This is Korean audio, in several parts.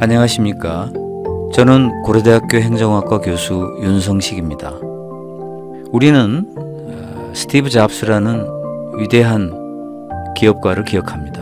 안녕하십니까. 저는 고려대학교 행정학과 교수 윤성식입니다. 우리는 어, 스티브 잡스라는 위대한 기업가를 기억합니다.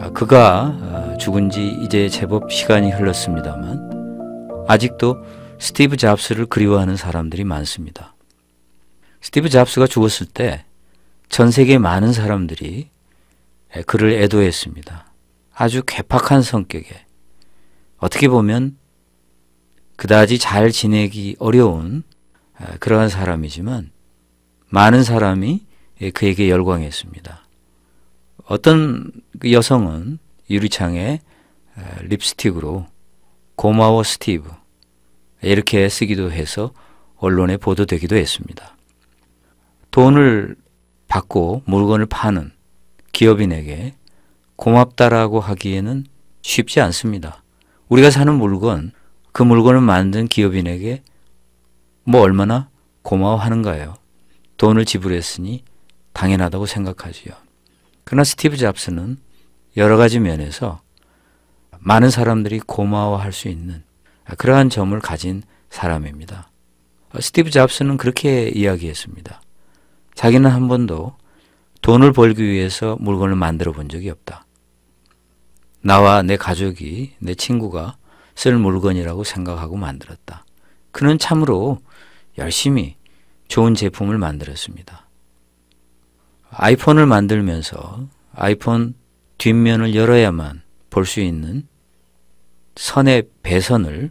아, 그가 어, 죽은 지 이제 제법 시간이 흘렀습니다만 아직도 스티브 잡스를 그리워하는 사람들이 많습니다. 스티브 잡스가 죽었을 때 전 세계 많은 사람들이 그를 애도했습니다. 아주 괴팍한 성격에 어떻게 보면 그다지 잘 지내기 어려운 아, 그러한 사람이지만 많은 사람이 예, 그에게 열광했습니다. 어떤 그 여성은 유리창에 아, 립스틱으로 고마워 스티브 이렇게 쓰기도 해서 언론에 보도되기도 했습니다. 돈을 받고 물건을 파는 기업인에게 고맙다라고 하기에는 쉽지 않습니다. 우리가 사는 물건, 그 물건을 만든 기업인에게 뭐 얼마나 고마워하는가요. 돈을 지불했으니 당연하다고 생각하지요. 그러나 스티브 잡스는 여러 가지 면에서 많은 사람들이 고마워할 수 있는 그러한 점을 가진 사람입니다. 스티브 잡스는 그렇게 이야기했습니다. 자기는 한 번도 돈을 벌기 위해서 물건을 만들어 본 적이 없다. 나와 내 가족이, 내 친구가 쓸 물건이라고 생각하고 만들었다. 그는 참으로 열심히 좋은 제품을 만들었습니다. 아이폰을 만들면서 아이폰 뒷면을 열어야만 볼 수 있는 선의 배선을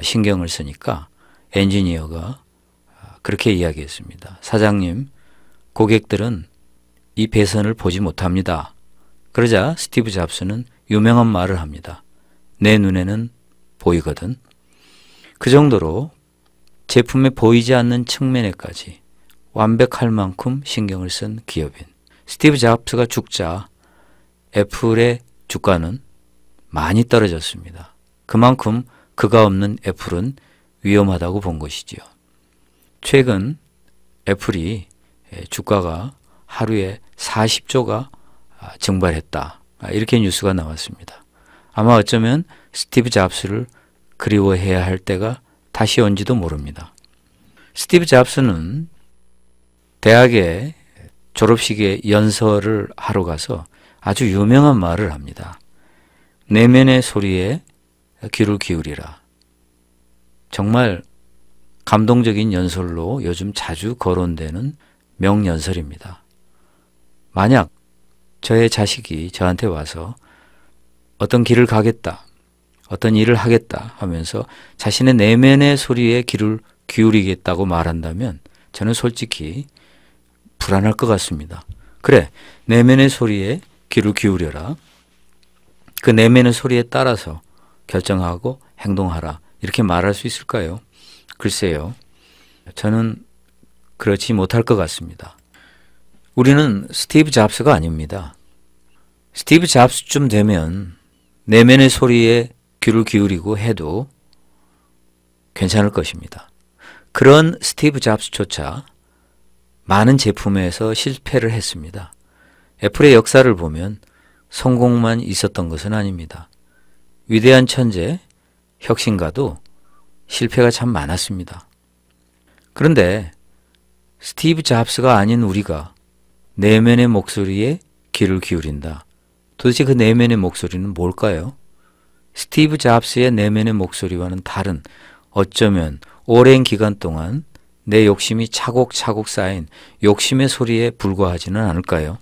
신경을 쓰니까 엔지니어가 그렇게 이야기했습니다. 사장님, 고객들은 이 배선을 보지 못합니다. 그러자 스티브 잡스는 유명한 말을 합니다. 내 눈에는 보이거든. 그 정도로 제품에 보이지 않는 측면에까지 완벽할 만큼 신경을 쓴 기업인 스티브 잡스가 죽자 애플의 주가는 많이 떨어졌습니다. 그만큼 그가 없는 애플은 위험하다고 본 것이지요. 최근 애플이 주가가 하루에 40조가 증발했다. 아, 이렇게 뉴스가 나왔습니다. 아마 어쩌면 스티브 잡스를 그리워해야 할 때가 다시 온지도 모릅니다. 스티브 잡스는 대학에 졸업식에 연설을 하러 가서 아주 유명한 말을 합니다. 내면의 소리에 귀를 기울이라. 정말 감동적인 연설로 요즘 자주 거론되는 명연설입니다. 만약 저의 자식이 저한테 와서 어떤 길을 가겠다, 어떤 일을 하겠다 하면서 자신의 내면의 소리에 귀를 기울이겠다고 말한다면 저는 솔직히 불안할 것 같습니다. 그래, 내면의 소리에 귀를 기울여라. 그 내면의 소리에 따라서 결정하고 행동하라. 이렇게 말할 수 있을까요? 글쎄요. 저는 그렇지 못할 것 같습니다. 우리는 스티브 잡스가 아닙니다. 스티브 잡스쯤 되면 내면의 소리에 귀를 기울이고 해도 괜찮을 것입니다. 그런 스티브 잡스조차 많은 제품에서 실패를 했습니다. 애플의 역사를 보면 성공만 있었던 것은 아닙니다. 위대한 천재, 혁신가도 실패가 참 많았습니다. 그런데 스티브 잡스가 아닌 우리가 내면의 목소리에 귀를 기울인다. 도대체 그 내면의 목소리는 뭘까요? 스티브 잡스의 내면의 목소리와는 다른 어쩌면 오랜 기간 동안 내 욕심이 차곡차곡 쌓인 욕심의 소리에 불과하지는 않을까요?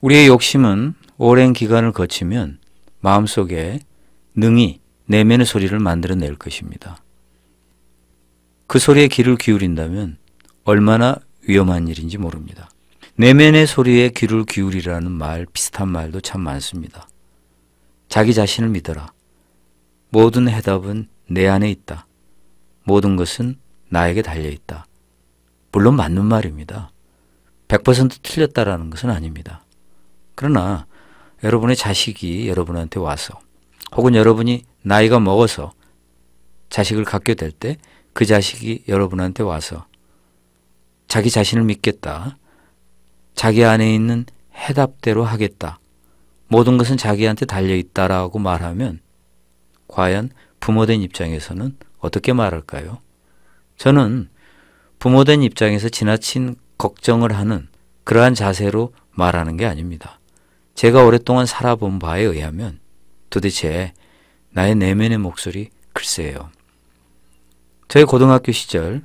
우리의 욕심은 오랜 기간을 거치면 마음속에 능히 내면의 소리를 만들어낼 것입니다. 그 소리에 귀를 기울인다면 얼마나 위험한 일인지 모릅니다. 내면의 소리에 귀를 기울이라는 말 비슷한 말도 참 많습니다. 자기 자신을 믿어라. 모든 해답은 내 안에 있다. 모든 것은 나에게 달려 있다. 물론 맞는 말입니다. 100% 틀렸다라는 것은 아닙니다. 그러나 여러분의 자식이 여러분한테 와서 혹은 여러분이 나이가 먹어서 자식을 갖게 될 때 그 자식이 여러분한테 와서 자기 자신을 믿겠다. 자기 안에 있는 해답대로 하겠다. 모든 것은 자기한테 달려있다라고 말하면 과연 부모된 입장에서는 어떻게 말할까요? 저는 부모된 입장에서 지나친 걱정을 하는 그러한 자세로 말하는 게 아닙니다. 제가 오랫동안 살아본 바에 의하면 도대체 나의 내면의 목소리 글쎄요. 저의 고등학교 시절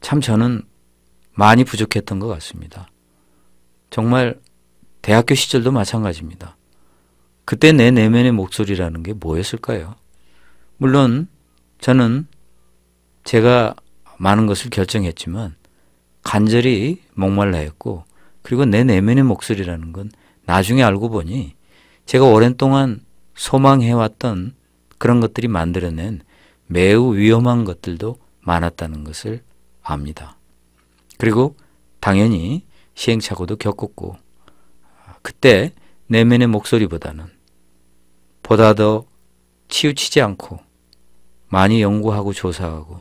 참 저는 많이 부족했던 것 같습니다. 정말 대학교 시절도 마찬가지입니다. 그때 내 내면의 목소리라는 게 뭐였을까요? 물론 저는 제가 많은 것을 결정했지만 간절히 목말라했고 그리고 내 내면의 목소리라는 건 나중에 알고 보니 제가 오랜 동안 소망해왔던 그런 것들이 만들어낸 매우 위험한 것들도 많았다는 것을 압니다. 그리고 당연히 시행착오도 겪었고 그때 내면의 목소리보다는 보다 더 치우치지 않고 많이 연구하고 조사하고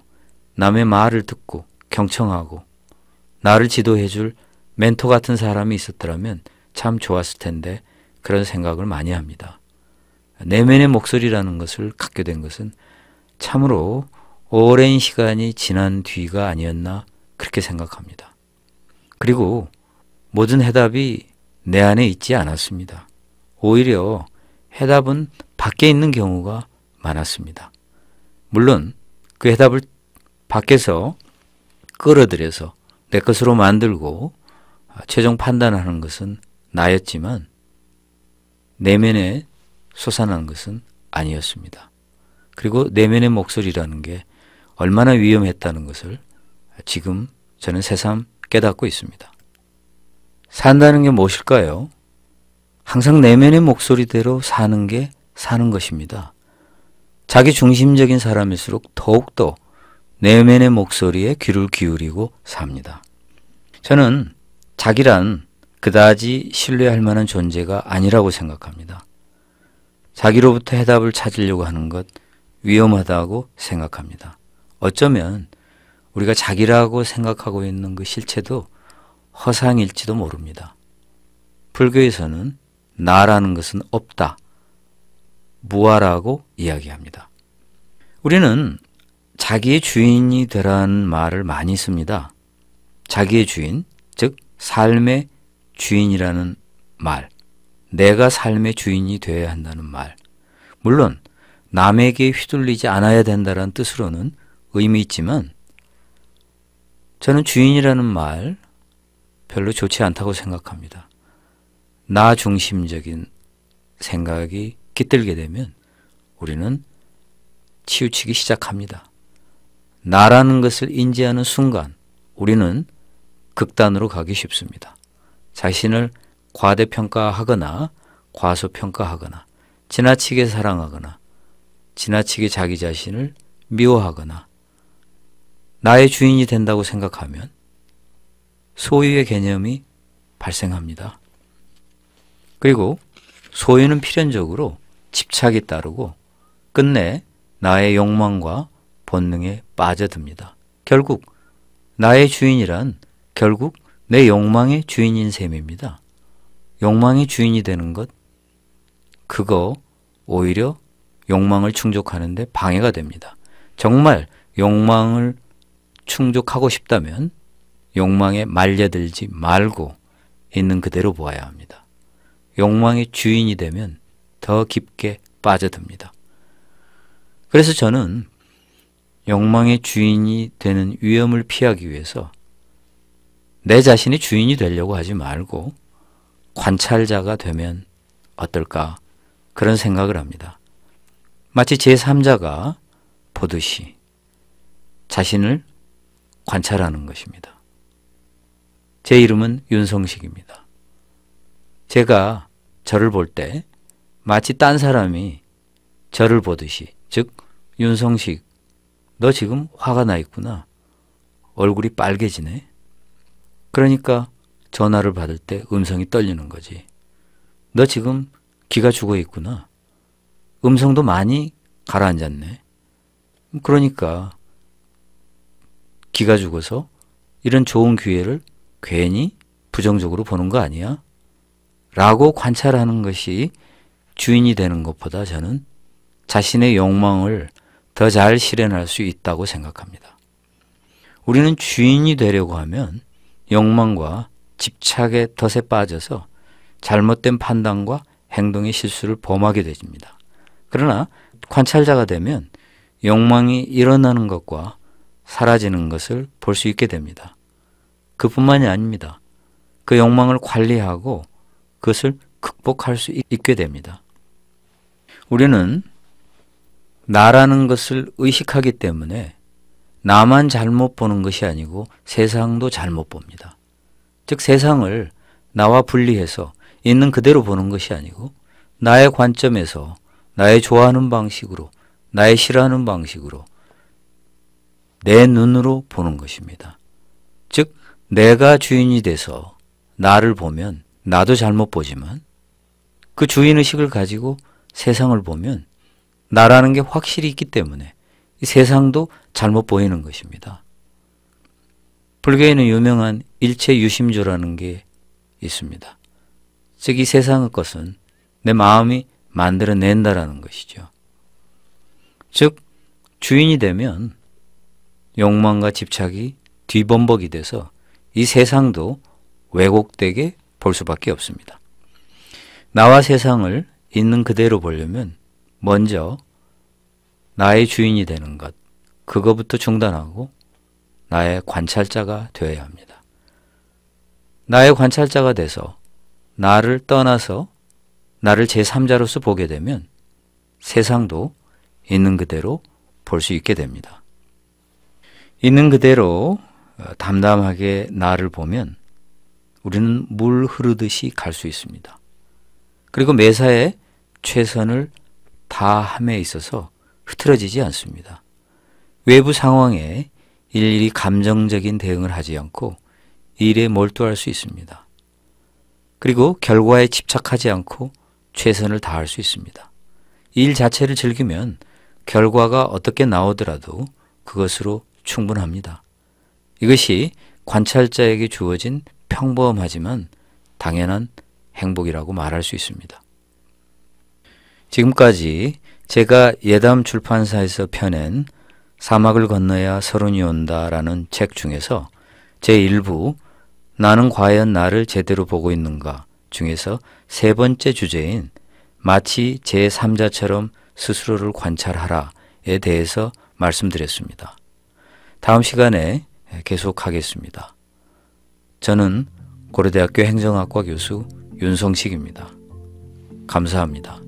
남의 말을 듣고 경청하고 나를 지도해 줄 멘토 같은 사람이 있었더라면 참 좋았을 텐데 그런 생각을 많이 합니다. 내면의 목소리라는 것을 갖게 된 것은 참으로 오랜 시간이 지난 뒤가 아니었나 그렇게 생각합니다. 그리고 모든 해답이 내 안에 있지 않았습니다. 오히려 해답은 밖에 있는 경우가 많았습니다. 물론 그 해답을 밖에서 끌어들여서 내 것으로 만들고 최종 판단하는 것은 나였지만 내면에 솟아난 것은 아니었습니다. 그리고 내면의 목소리라는 게 얼마나 위험했다는 것을 지금 저는 새삼 깨닫고 있습니다. 산다는 게 무엇일까요? 항상 내면의 목소리대로 사는 게 사는 것입니다. 자기 중심적인 사람일수록 더욱더 내면의 목소리에 귀를 기울이고 삽니다. 저는 자기란 그다지 신뢰할 만한 존재가 아니라고 생각합니다. 자기로부터 해답을 찾으려고 하는 것 위험하다고 생각합니다. 어쩌면 우리가 자기라고 생각하고 있는 그 실체도 허상일지도 모릅니다. 불교에서는 나라는 것은 없다, 무아라고 이야기합니다. 우리는 자기의 주인이 되라는 말을 많이 씁니다. 자기의 주인, 즉 삶의 주인이라는 말, 내가 삶의 주인이 되어야 한다는 말. 물론 남에게 휘둘리지 않아야 된다는 뜻으로는 의미 있지만 저는 주인이라는 말 별로 좋지 않다고 생각합니다. 나 중심적인 생각이 깃들게 되면 우리는 치우치기 시작합니다. 나라는 것을 인지하는 순간 우리는 극단으로 가기 쉽습니다. 자신을 과대평가하거나 과소평가하거나 지나치게 사랑하거나 지나치게 자기 자신을 미워하거나 나의 주인이 된다고 생각하면 소유의 개념이 발생합니다. 그리고 소유는 필연적으로 집착이 따르고 끝내 나의 욕망과 본능에 빠져듭니다. 결국 나의 주인이란 결국 내 욕망의 주인인 셈입니다. 욕망의 주인이 되는 것 그거 오히려 욕망을 충족하는데 방해가 됩니다. 정말 욕망을 충족하고 싶다면 욕망에 말려들지 말고 있는 그대로 보아야 합니다. 욕망의 주인이 되면 더 깊게 빠져듭니다. 그래서 저는 욕망의 주인이 되는 위험을 피하기 위해서 내 자신이 주인이 되려고 하지 말고 관찰자가 되면 어떨까 그런 생각을 합니다. 마치 제3자가 보듯이 자신을 관찰하는 것입니다. 제 이름은 윤성식입니다. 제가 저를 볼 때 마치 딴 사람이 저를 보듯이 즉 윤성식 너 지금 화가 나 있구나. 얼굴이 빨개지네. 그러니까 전화를 받을 때 음성이 떨리는 거지. 너 지금 기가 죽어 있구나. 음성도 많이 가라앉았네. 그러니까 기가 죽어서 이런 좋은 기회를 괜히 부정적으로 보는 거 아니야? 라고 관찰하는 것이 주인이 되는 것보다 저는 자신의 욕망을 더 잘 실현할 수 있다고 생각합니다. 우리는 주인이 되려고 하면 욕망과 집착의 덫에 빠져서 잘못된 판단과 행동의 실수를 범하게 되집니다. 그러나 관찰자가 되면 욕망이 일어나는 것과 사라지는 것을 볼 수 있게 됩니다. 그뿐만이 아닙니다. 그 욕망을 관리하고 그것을 극복할 수 있게 됩니다. 우리는 나라는 것을 의식하기 때문에 나만 잘못 보는 것이 아니고 세상도 잘못 봅니다. 즉 세상을 나와 분리해서 있는 그대로 보는 것이 아니고 나의 관점에서 나의 좋아하는 방식으로 나의 싫어하는 방식으로 내 눈으로 보는 것입니다. 내가 주인이 돼서 나를 보면 나도 잘못 보지만 그 주인 의식을 가지고 세상을 보면 나라는 게 확실히 있기 때문에 이 세상도 잘못 보이는 것입니다. 불교에는 유명한 일체 유심조라는 게 있습니다. 즉 이 세상의 것은 내 마음이 만들어낸다라는 것이죠. 즉 주인이 되면 욕망과 집착이 뒤범벅이 돼서 이 세상도 왜곡되게 볼 수밖에 없습니다. 나와 세상을 있는 그대로 보려면 먼저 나의 주인이 되는 것, 그거부터 중단하고 나의 관찰자가 되어야 합니다. 나의 관찰자가 돼서 나를 떠나서 나를 제3자로서 보게 되면 세상도 있는 그대로 볼 수 있게 됩니다. 있는 그대로 어, 담담하게 나를 보면 우리는 물 흐르듯이 갈 수 있습니다. 그리고 매사에 최선을 다함에 있어서 흐트러지지 않습니다. 외부 상황에 일일이 감정적인 대응을 하지 않고 일에 몰두할 수 있습니다. 그리고 결과에 집착하지 않고 최선을 다할 수 있습니다. 일 자체를 즐기면 결과가 어떻게 나오더라도 그것으로 충분합니다. 이것이 관찰자에게 주어진 평범하지만 당연한 행복이라고 말할 수 있습니다. 지금까지 제가 예담 출판사에서 펴낸 사막을 건너야 서른이 온다라는 책 중에서 제1부 나는 과연 나를 제대로 보고 있는가 중에서 세 번째 주제인 마치 제3자처럼 스스로를 관찰하라에 대해서 말씀드렸습니다. 다음 시간에 네, 계속하겠습니다. 저는 고려대학교 행정학과 교수 윤성식입니다. 감사합니다.